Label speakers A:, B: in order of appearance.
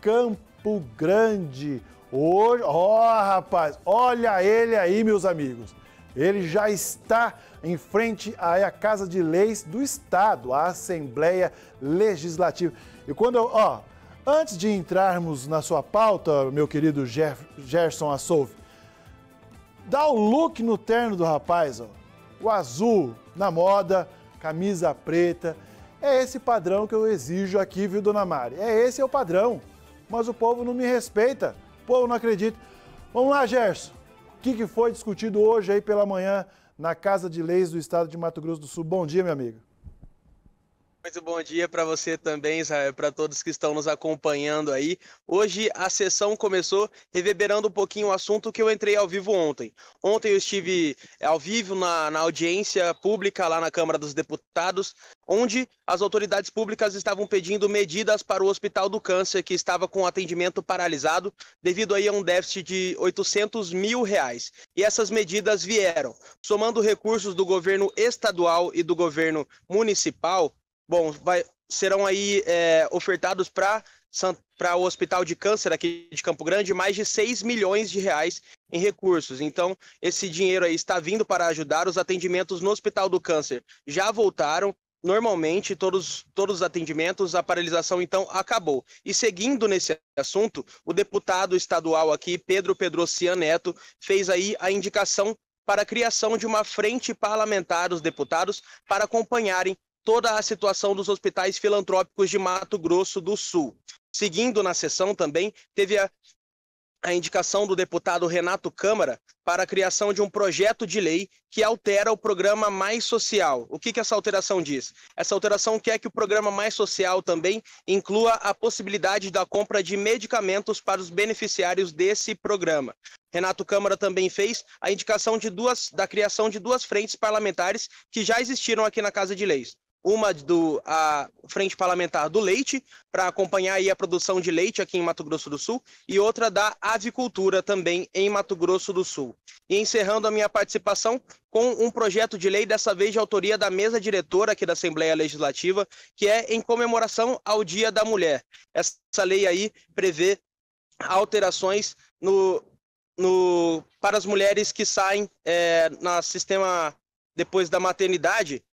A: Campo Grande. Hoje, ó, oh, rapaz, olha ele aí, meus amigos. Ele já está em frente à Casa de Leis do Estado, a Assembleia Legislativa. E quando, eu, ó, antes de entrarmos na sua pauta, meu querido Jeff, Gerson Assolve, dá o look no terno do rapaz, ó. O azul na moda, camisa preta. É esse padrão que eu exijo aqui, viu, dona Mari? É esse é o padrão mas o povo não me respeita. O povo não acredita. Vamos lá, Gerson. O que, que foi discutido hoje aí pela manhã na Casa de Leis do Estado de Mato Grosso do Sul? Bom dia, meu amigo.
B: Muito bom dia para você também, Israel, para todos que estão nos acompanhando aí. Hoje a sessão começou reverberando um pouquinho o assunto que eu entrei ao vivo ontem. Ontem eu estive ao vivo na, na audiência pública lá na Câmara dos Deputados, onde as autoridades públicas estavam pedindo medidas para o Hospital do Câncer, que estava com atendimento paralisado devido aí a um déficit de 800 mil reais. E essas medidas vieram, somando recursos do governo estadual e do governo municipal, Bom, vai, serão aí é, ofertados para para o Hospital de Câncer aqui de Campo Grande mais de 6 milhões de reais em recursos. Então, esse dinheiro aí está vindo para ajudar os atendimentos no Hospital do Câncer. Já voltaram normalmente todos todos os atendimentos, a paralisação então acabou. E seguindo nesse assunto, o deputado estadual aqui, Pedro Pedrocian Neto, fez aí a indicação para a criação de uma frente parlamentar dos deputados para acompanharem toda a situação dos hospitais filantrópicos de Mato Grosso do Sul. Seguindo na sessão também, teve a, a indicação do deputado Renato Câmara para a criação de um projeto de lei que altera o programa Mais Social. O que, que essa alteração diz? Essa alteração quer que o programa Mais Social também inclua a possibilidade da compra de medicamentos para os beneficiários desse programa. Renato Câmara também fez a indicação de duas, da criação de duas frentes parlamentares que já existiram aqui na Casa de Leis uma do a Frente Parlamentar do Leite, para acompanhar aí a produção de leite aqui em Mato Grosso do Sul, e outra da avicultura também em Mato Grosso do Sul. E encerrando a minha participação com um projeto de lei, dessa vez de autoria da mesa diretora aqui da Assembleia Legislativa, que é em comemoração ao Dia da Mulher. Essa lei aí prevê alterações no, no, para as mulheres que saem é, eh, no sistema depois da maternidade